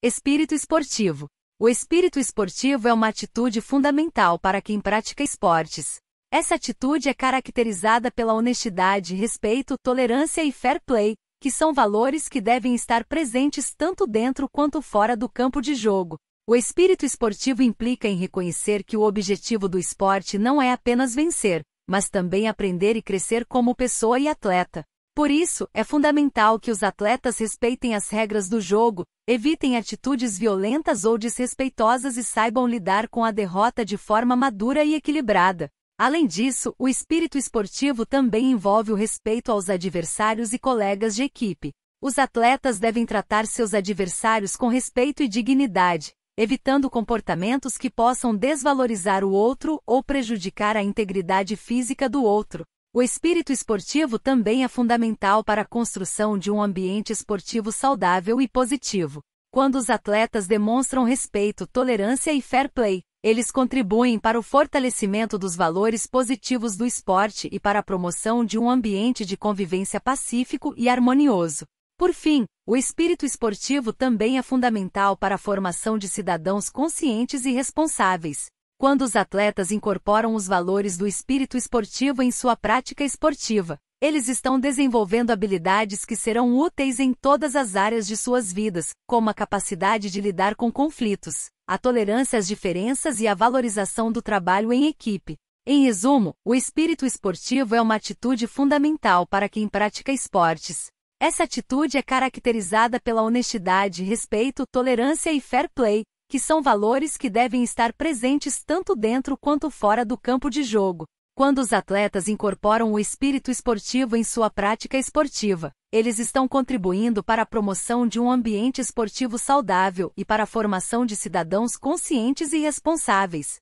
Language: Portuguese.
Espírito esportivo. O espírito esportivo é uma atitude fundamental para quem pratica esportes. Essa atitude é caracterizada pela honestidade, respeito, tolerância e fair play, que são valores que devem estar presentes tanto dentro quanto fora do campo de jogo. O espírito esportivo implica em reconhecer que o objetivo do esporte não é apenas vencer, mas também aprender e crescer como pessoa e atleta. Por isso, é fundamental que os atletas respeitem as regras do jogo, evitem atitudes violentas ou desrespeitosas e saibam lidar com a derrota de forma madura e equilibrada. Além disso, o espírito esportivo também envolve o respeito aos adversários e colegas de equipe. Os atletas devem tratar seus adversários com respeito e dignidade, evitando comportamentos que possam desvalorizar o outro ou prejudicar a integridade física do outro. O espírito esportivo também é fundamental para a construção de um ambiente esportivo saudável e positivo. Quando os atletas demonstram respeito, tolerância e fair play, eles contribuem para o fortalecimento dos valores positivos do esporte e para a promoção de um ambiente de convivência pacífico e harmonioso. Por fim, o espírito esportivo também é fundamental para a formação de cidadãos conscientes e responsáveis quando os atletas incorporam os valores do espírito esportivo em sua prática esportiva. Eles estão desenvolvendo habilidades que serão úteis em todas as áreas de suas vidas, como a capacidade de lidar com conflitos, a tolerância às diferenças e a valorização do trabalho em equipe. Em resumo, o espírito esportivo é uma atitude fundamental para quem pratica esportes. Essa atitude é caracterizada pela honestidade, respeito, tolerância e fair play, que são valores que devem estar presentes tanto dentro quanto fora do campo de jogo. Quando os atletas incorporam o espírito esportivo em sua prática esportiva, eles estão contribuindo para a promoção de um ambiente esportivo saudável e para a formação de cidadãos conscientes e responsáveis.